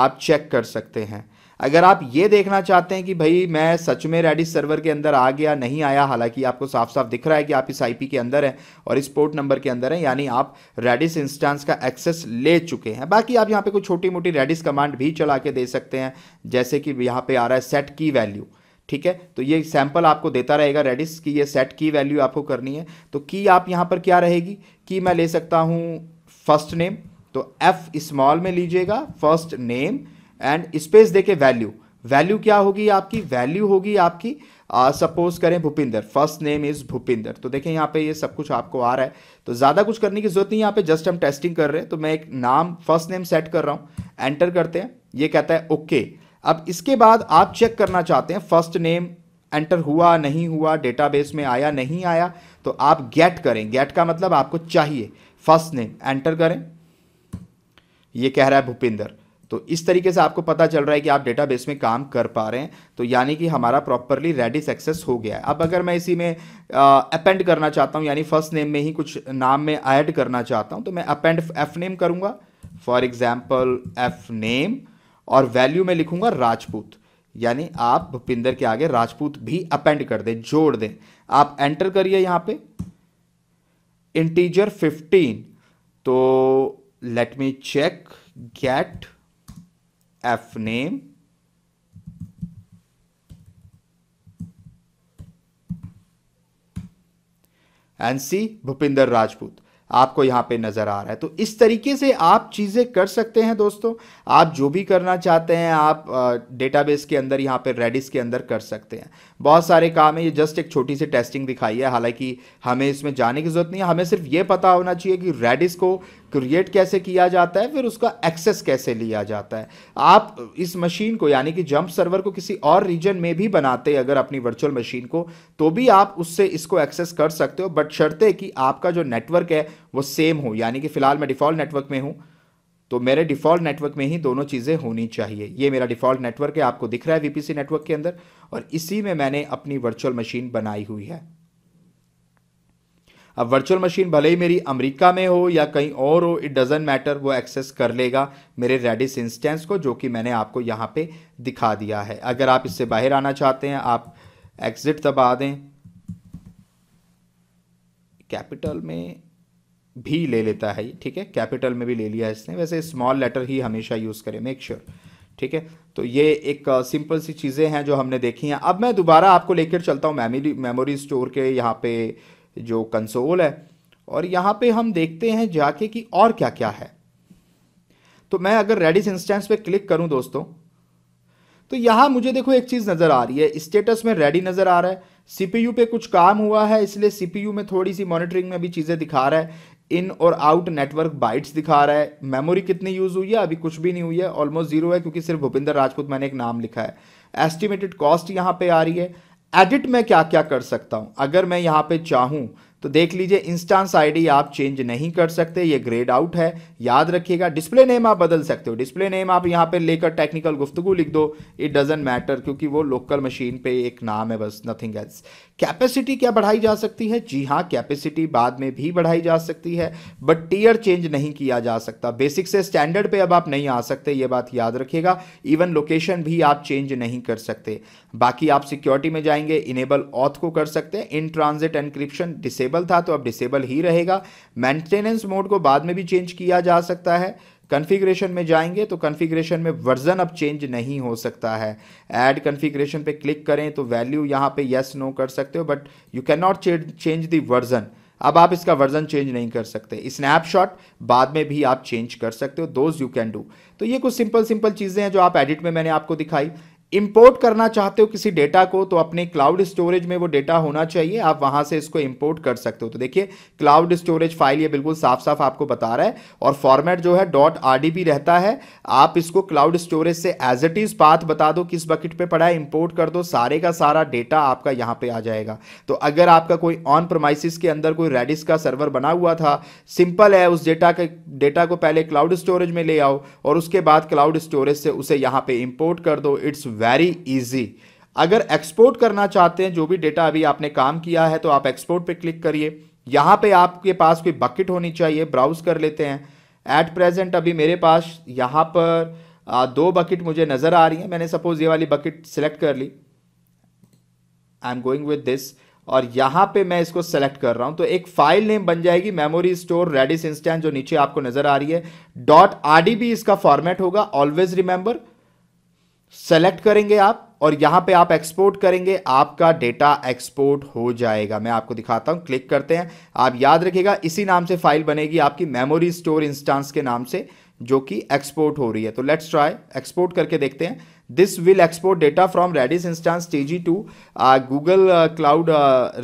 आप चेक कर सकते हैं अगर आप ये देखना चाहते हैं कि भाई मैं सच में रेडिस सर्वर के अंदर आ गया नहीं आया हालांकि आपको साफ साफ दिख रहा है कि आप इस आईपी के अंदर हैं और इस पोर्ट नंबर के अंदर हैं यानी आप रेडिस इंस्टांस का एक्सेस ले चुके हैं बाकी आप यहाँ पे कोई छोटी मोटी रेडिस कमांड भी चला के दे सकते हैं जैसे कि यहाँ पर आ रहा है सेट की वैल्यू ठीक है तो ये सैंपल आपको देता रहेगा रेडिस की ये सेट की वैल्यू आपको करनी है तो की आप यहाँ पर क्या रहेगी की मैं ले सकता हूँ फर्स्ट नेम तो एफ स्मॉल में लीजिएगा फर्स्ट नेम एंड स्पेस देके वैल्यू वैल्यू क्या होगी आपकी वैल्यू होगी आपकी सपोज करें Bhupinder first name is Bhupinder तो देखें यहाँ पे ये सब कुछ आपको आ रहा है तो ज़्यादा कुछ करने की ज़रूरत नहीं यहाँ पे जस्ट हम टेस्टिंग कर रहे हैं तो मैं एक नाम फर्स्ट नेम सेट कर रहा हूँ एंटर करते हैं ये कहता है ओके okay. अब इसके बाद आप चेक करना चाहते हैं फर्स्ट नेम एंटर हुआ नहीं हुआ डेटाबेस में आया नहीं आया तो आप गेट करें गेट का मतलब आपको चाहिए फर्स्ट नेम एंटर करें ये कह रहा है भूपिंदर तो इस तरीके से आपको पता चल रहा है कि आप डेटाबेस में काम कर पा रहे हैं तो यानी कि हमारा प्रॉपरली रेडी सक्सेस हो गया है अब अगर मैं इसी में अपेंड करना चाहता हूँ यानी फर्स्ट नेम में ही कुछ नाम में ऐड करना चाहता हूँ तो मैं अपेंड एफ नेम करूँगा फॉर एग्जाम्पल एफ नेम और वैल्यू में लिखूंगा राजपूत यानी आप भूपिंदर के आगे राजपूत भी अपेंड कर दें जोड़ दें आप एंटर करिए यहाँ पे इंटीजर 15 तो let me check get f name and see Bhupinder Rajput आपको यहां पे नज़र आ रहा है तो इस तरीके से आप चीज़ें कर सकते हैं दोस्तों आप जो भी करना चाहते हैं आप डेटाबेस के अंदर यहां पे रेडिस के अंदर कर सकते हैं बहुत सारे काम है ये जस्ट एक छोटी सी टेस्टिंग दिखाई है हालांकि हमें इसमें जाने की ज़रूरत नहीं है हमें सिर्फ ये पता होना चाहिए कि रेडिस को क्रिएट कैसे किया जाता है फिर उसका एक्सेस कैसे लिया जाता है आप इस मशीन को यानी कि जंप सर्वर को किसी और रीजन में भी बनाते अगर अपनी वर्चुअल मशीन को तो भी आप उससे इसको एक्सेस कर सकते हो बट है कि आपका जो नेटवर्क है वो सेम हो यानी कि फिलहाल मैं डिफ़ॉल्ट नेटवर्क में हूँ तो मेरे डिफ़ॉल्ट नेटवर्क में ही दोनों चीज़ें होनी चाहिए ये मेरा डिफ़ॉल्ट नेटवर्क है आपको दिख रहा है वीपीसी नेटवर्क के अंदर और इसी में मैंने अपनी वर्चुअल मशीन बनाई हुई है अब वर्चुअल मशीन भले ही मेरी अमेरिका में हो या कहीं और हो इट डजेंट मैटर वो एक्सेस कर लेगा मेरे रेडिस इंस्टेंस को जो कि मैंने आपको यहाँ पे दिखा दिया है अगर आप इससे बाहर आना चाहते हैं आप एग्जिट दबा दें कैपिटल में भी ले लेता है ठीक है कैपिटल में भी ले लिया इसने वैसे स्मॉल लेटर ही हमेशा यूज़ करें मेक श्योर ठीक है तो ये एक सिंपल uh, सी चीज़ें हैं जो हमने देखी हैं अब मैं दोबारा आपको लेकर चलता हूँ मेमोरी मेमोरी स्टोर के यहाँ पे जो कंसोल है और यहाँ पे हम देखते हैं जाके कि और क्या क्या है तो मैं अगर रेडिस इंस्टेंस पे क्लिक करूँ दोस्तों तो यहाँ मुझे देखो एक चीज़ नज़र आ रही है स्टेटस में रेडी नज़र आ रहा है सी पे कुछ काम हुआ है इसलिए सी में थोड़ी सी मॉनिटरिंग में भी चीज़ें दिखा रहा है इन और आउट नेटवर्क बाइट्स दिखा रहा है मेमोरी कितनी यूज़ हुई है अभी कुछ भी नहीं हुई है ऑलमोस्ट जीरो है क्योंकि सिर्फ भूपिंदर राजपूत मैंने एक नाम लिखा है एस्टिमेटेड कॉस्ट यहाँ पे आ रही है एडिट में क्या क्या कर सकता हूँ अगर मैं यहाँ पे चाहूँ तो देख लीजिए इंस्टांस आईडी आप चेंज नहीं कर सकते ये ग्रेड आउट है याद रखिएगा डिस्प्ले नेम आप बदल सकते हो डिस्प्ले नेम आप यहाँ पे लेकर टेक्निकल गुफ्तगु लिख दो इट डजेंट मैटर क्योंकि वो लोकल मशीन पे एक नाम है बस नथिंग एल्स कैपेसिटी क्या बढ़ाई जा सकती है जी हाँ कैपेसिटी बाद में भी बढ़ाई जा सकती है बट टीयर चेंज नहीं किया जा सकता बेसिक से स्टैंडर्ड पे अब आप नहीं आ सकते ये बात याद रखिएगा इवन लोकेशन भी आप चेंज नहीं कर सकते बाकी आप सिक्योरिटी में जाएंगे इनेबल ऑथ को कर सकते हैं इन ट्रांजिट एनक्रिप्शन डिसेबल था तो अब डिसेबल ही रहेगा मेंटेनेंस मोड को बाद में भी चेंज किया जा सकता है कन्फिग्रेशन में जाएंगे तो कन्फिग्रेशन में वर्जन अब चेंज नहीं हो सकता है ऐड कन्फिग्रेशन पे क्लिक करें तो वैल्यू यहाँ पे यस नो कर सकते हो but you can not change the version अब आप इसका वर्जन चेंज नहीं कर सकते स्नैपशॉट बाद में भी आप चेंज कर सकते हो दोज यू कैन डू तो ये कुछ सिंपल सिंपल चीज़ें हैं जो आप एडिट में मैंने आपको दिखाई इंपोर्ट करना चाहते हो किसी डेटा को तो अपने क्लाउड स्टोरेज में वो डेटा होना चाहिए आप वहां से इसको इंपोर्ट कर सकते हो तो देखिए क्लाउड स्टोरेज फाइल ये बिल्कुल साफ साफ आपको बता रहा है और फॉर्मेट जो है डॉट आर रहता है आप इसको क्लाउड स्टोरेज से एज इट इज पाथ बता दो किस बकेट पे पड़ा है इंपोर्ट कर दो सारे का सारा डेटा आपका यहाँ पे आ जाएगा तो अगर आपका कोई ऑन प्रोमाइसिस के अंदर कोई रेडिस का सर्वर बना हुआ था सिंपल है उस डेटा के डेटा को पहले क्लाउड स्टोरेज में ले आओ और उसके बाद क्लाउड स्टोरेज से उसे यहाँ पे इंपोर्ट कर दो इट्स वेरी इजी अगर एक्सपोर्ट करना चाहते हैं जो भी डेटा अभी आपने काम किया है तो आप एक्सपोर्ट पे क्लिक करिए यहाँ पे आपके पास कोई बकेट होनी चाहिए ब्राउज कर लेते हैं एट प्रेजेंट अभी मेरे पास यहाँ पर दो बकेट मुझे नज़र आ रही है मैंने सपोज़ ये वाली बकेट सेलेक्ट कर ली I am going with this और यहाँ पे मैं इसको सेलेक्ट कर रहा हूँ तो एक फाइल नेम बन जाएगी मेमोरी स्टोर रेडिस इंस्टेंट जो नीचे आपको नज़र आ रही है डॉट आर इसका फॉर्मेट होगा ऑलवेज रिमेंबर सेलेक्ट करेंगे आप और यहां पे आप एक्सपोर्ट करेंगे आपका डेटा एक्सपोर्ट हो जाएगा मैं आपको दिखाता हूं क्लिक करते हैं आप याद रखिएगा इसी नाम से फाइल बनेगी आपकी मेमोरी स्टोर इंस्टांस के नाम से जो कि एक्सपोर्ट हो रही है तो लेट्स ट्राई एक्सपोर्ट करके देखते हैं this will export data from Redis instance T G to Google Cloud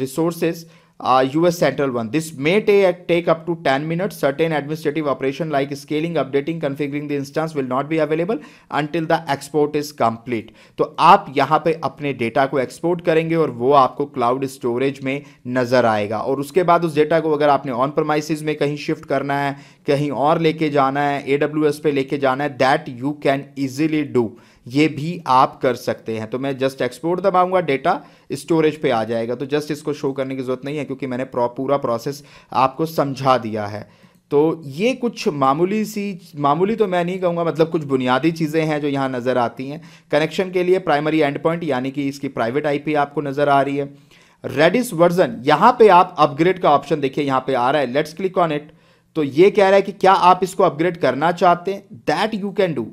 resources uh, US Central one. This may ta take up to 10 minutes. Certain administrative operation like scaling, updating, configuring the instance will not be available until the export is complete. तो आप यहाँ पे अपने डेटा को एक्सपोर्ट करेंगे और वो आपको क्लाउड स्टोरेज में नज़र आएगा और उसके बाद उस डेटा को अगर आपने ऑन प्रोमाइसिस में कहीं शिफ्ट करना है कहीं और लेके जाना है ए पे लेके जाना है that you can easily do ये भी आप कर सकते हैं तो मैं जस्ट एक्सपोर्ट दबाऊंगा डेटा स्टोरेज पे आ जाएगा तो जस्ट इसको शो करने की ज़रूरत नहीं है क्योंकि मैंने पूरा प्रोसेस आपको समझा दिया है तो ये कुछ मामूली सी मामूली तो मैं नहीं कहूँगा मतलब कुछ बुनियादी चीज़ें हैं जो यहाँ नज़र आती हैं कनेक्शन के लिए प्राइमरी एंड पॉइंट यानी कि इसकी प्राइवेट आईपी आपको नज़र आ रही है रेडिस वर्जन यहाँ पे आप अपग्रेड का ऑप्शन देखिए यहाँ पे आ रहा है लेट्स क्लिक ऑन इट तो ये कह रहा है कि क्या आप इसको अपग्रेड करना चाहते हैं दैट यू कैन डू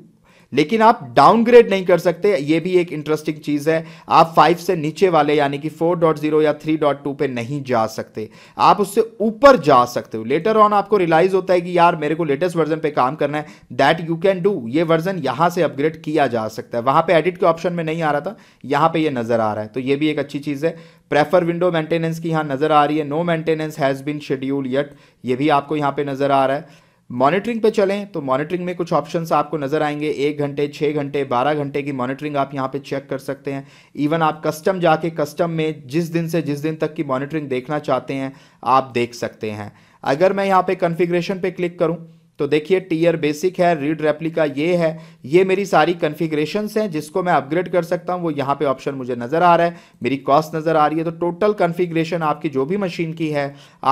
लेकिन आप डाउनग्रेड नहीं कर सकते ये भी एक इंटरेस्टिंग चीज है आप फाइव से नीचे वाले यानी कि फोर डॉट जीरो या थ्री डॉट टू पे नहीं जा सकते आप उससे ऊपर जा सकते हो लेटर ऑन आपको रियलाइज होता है कि यार मेरे को लेटेस्ट वर्जन पे काम करना है दैट यू कैन डू ये वर्जन यहां से अपग्रेड किया जा सकता है वहां पर एडिट के ऑप्शन में नहीं आ रहा था यहां पर यह नजर आ रहा है तो ये भी एक अच्छी चीज है प्रेफर विंडो मेंटेनेंस की यहां नजर आ रही है no maintenance has been scheduled yet ये भी आपको यहां पे नजर आ रहा है मॉनिटरिंग पे चलें तो मॉनिटरिंग में कुछ ऑप्शंस आपको नज़र आएंगे एक घंटे छः घंटे बारह घंटे की मॉनिटरिंग आप यहाँ पे चेक कर सकते हैं इवन आप कस्टम जाके कस्टम में जिस दिन से जिस दिन तक की मॉनिटरिंग देखना चाहते हैं आप देख सकते हैं अगर मैं यहाँ पे कन्फिग्रेशन पे क्लिक करूँ तो देखिए टीयर बेसिक है रीड रेप्लिका ये है ये मेरी सारी कन्फिग्रेशन हैं जिसको मैं अपग्रेड कर सकता हूँ वो यहाँ पे ऑप्शन मुझे नज़र आ रहा है मेरी कॉस्ट नज़र आ रही है तो टोटल कन्फिग्रेशन आपकी जो भी मशीन की है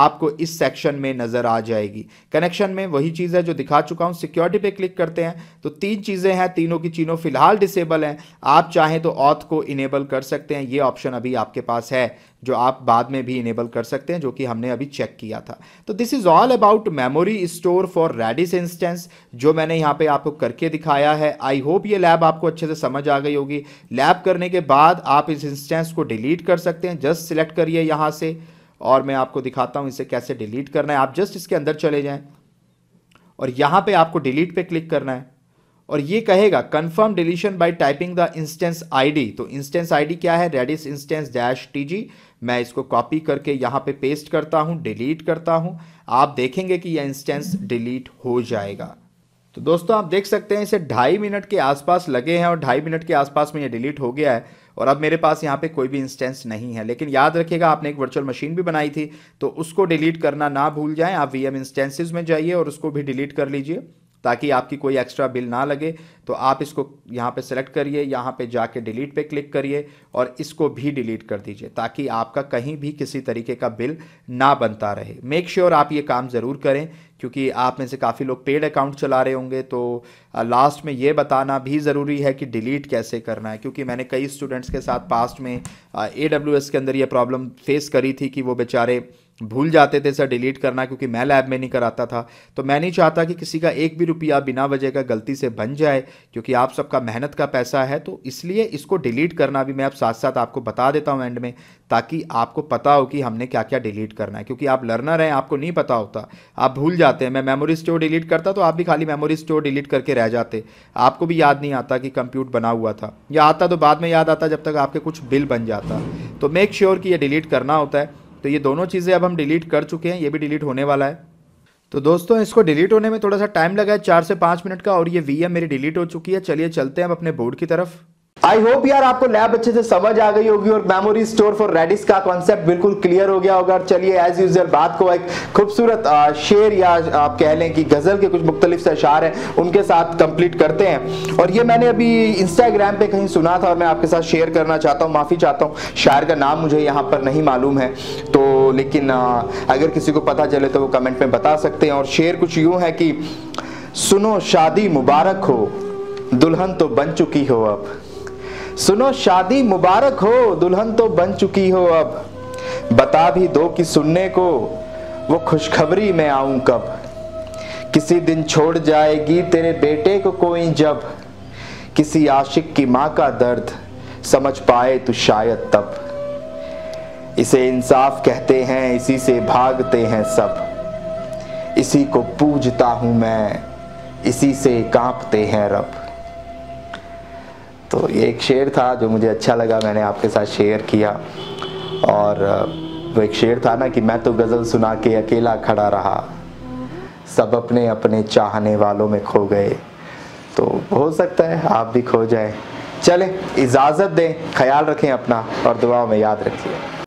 आपको इस सेक्शन में नज़र आ जाएगी कनेक्शन में वही चीज़ है जो दिखा चुका हूँ सिक्योरिटी पे क्लिक करते हैं तो तीन चीज़ें हैं तीनों की चीनों फिलहाल डिसेबल हैं आप चाहें तो ऑथ को इनेबल कर सकते हैं ये ऑप्शन अभी आपके पास है जो आप बाद में भी इनेबल कर सकते हैं जो कि हमने अभी चेक किया था तो this is all about memory store for Redis instance जो मैंने यहाँ पे आपको करके दिखाया है आई होप ये लैब आपको अच्छे से समझ आ गई होगी लैब करने के बाद आप इस इंस्टेंस को डिलीट कर सकते हैं जस्ट सिलेक्ट करिए यहाँ से और मैं आपको दिखाता हूँ इसे कैसे डिलीट करना है आप जस्ट इसके अंदर चले जाएँ और यहाँ पर आपको डिलीट पर क्लिक करना है और ये कहेगा confirm deletion by typing the instance ID तो इंस्टेंस आईडी क्या है रेडिस इंस्टेंस डैश टीजी मैं इसको कॉपी करके यहाँ पे पेस्ट करता हूँ डिलीट करता हूँ आप देखेंगे कि यह इंस्टेंस डिलीट हो जाएगा तो दोस्तों आप देख सकते हैं इसे ढाई मिनट के आसपास लगे हैं और ढाई मिनट के आसपास में ये डिलीट हो गया है और अब मेरे पास यहाँ पे कोई भी इंस्टेंस नहीं है लेकिन याद रखिएगा आपने एक वर्चुअल मशीन भी बनाई थी तो उसको डिलीट करना ना भूल जाएं आप वी एम में जाइए और उसको भी डिलीट कर लीजिए ताकि आपकी कोई एक्स्ट्रा बिल ना लगे तो आप इसको यहाँ पे सेलेक्ट करिए यहाँ पे जाके डिलीट पे क्लिक करिए और इसको भी डिलीट कर दीजिए ताकि आपका कहीं भी किसी तरीके का बिल ना बनता रहे मेक श्योर sure आप ये काम ज़रूर करें क्योंकि आप में से काफ़ी लोग पेड अकाउंट चला रहे होंगे तो लास्ट में ये बताना भी ज़रूरी है कि डिलीट कैसे करना है क्योंकि मैंने कई स्टूडेंट्स के साथ पास्ट में ए के अंदर ये प्रॉब्लम फेस करी थी कि वो बेचारे भूल जाते थे सर डिलीट करना क्योंकि मैं लैब में नहीं कराता था तो मैं नहीं चाहता कि किसी का एक भी रुपया बिना वजह का गलती से बन जाए क्योंकि आप सबका मेहनत का पैसा है तो इसलिए इसको डिलीट करना भी मैं अब साथ साथ आपको बता देता हूँ एंड में ताकि आपको पता हो कि हमने क्या क्या डिलीट करना है क्योंकि आप लर्नर हैं आपको नहीं पता होता आप भूल जाते हैं मैं मेमोरी स्टोर डिलीट करता तो आप भी खाली मेमोरी स्टोर डिलीट करके रह जाते आपको भी याद नहीं आता कि कंप्यूट बना हुआ था या आता तो बाद में याद आता जब तक आपके कुछ बिल बन जाता तो मेक श्योर कि यह डिलीट करना होता है तो ये दोनों चीज़ें अब हम डिलीट कर चुके हैं ये भी डिलीट होने वाला है तो दोस्तों इसको डिलीट होने में थोड़ा सा टाइम लगा है चार से पाँच मिनट का और ये वी मेरी डिलीट हो चुकी है चलिए चलते हैं अब अपने बोर्ड की तरफ आई होप यार आपको लैब अच्छे से समझ आ गई होगी और मेमोरी स्टोर फॉर रेडिस का कॉन्सेप्ट बिल्कुल क्लियर हो गया होगा और चलिए एज यूजल बात को एक खूबसूरत शेर या आप कह लें कि गजल के कुछ मुख्तलिफ से अशार हैं उनके साथ कंप्लीट करते हैं और ये मैंने अभी इंस्टाग्राम पे कहीं सुना था और मैं आपके साथ शेयर करना चाहता हूँ माफ़ी चाहता हूँ शायर का नाम मुझे यहाँ पर नहीं मालूम है तो लेकिन अगर किसी को पता चले तो वो कमेंट में बता सकते हैं और शेर कुछ यूँ है कि सुनो शादी मुबारक हो दुल्हन तो बन चुकी हो अब सुनो शादी मुबारक हो दुल्हन तो बन चुकी हो अब बता भी दो कि सुनने को वो खुशखबरी में आऊं कब किसी दिन छोड़ जाएगी तेरे बेटे को कोई जब किसी आशिक की माँ का दर्द समझ पाए तो शायद तब इसे इंसाफ कहते हैं इसी से भागते हैं सब इसी को पूजता हूं मैं इसी से कांपते हैं रब तो ये एक शेर था जो मुझे अच्छा लगा मैंने आपके साथ शेयर किया और वो एक शेर था ना कि मैं तो गज़ल सुना के अकेला खड़ा रहा सब अपने अपने चाहने वालों में खो गए तो हो सकता है आप भी खो जाए चले इजाज़त दें ख्याल रखें अपना और दुआओं में याद रखिए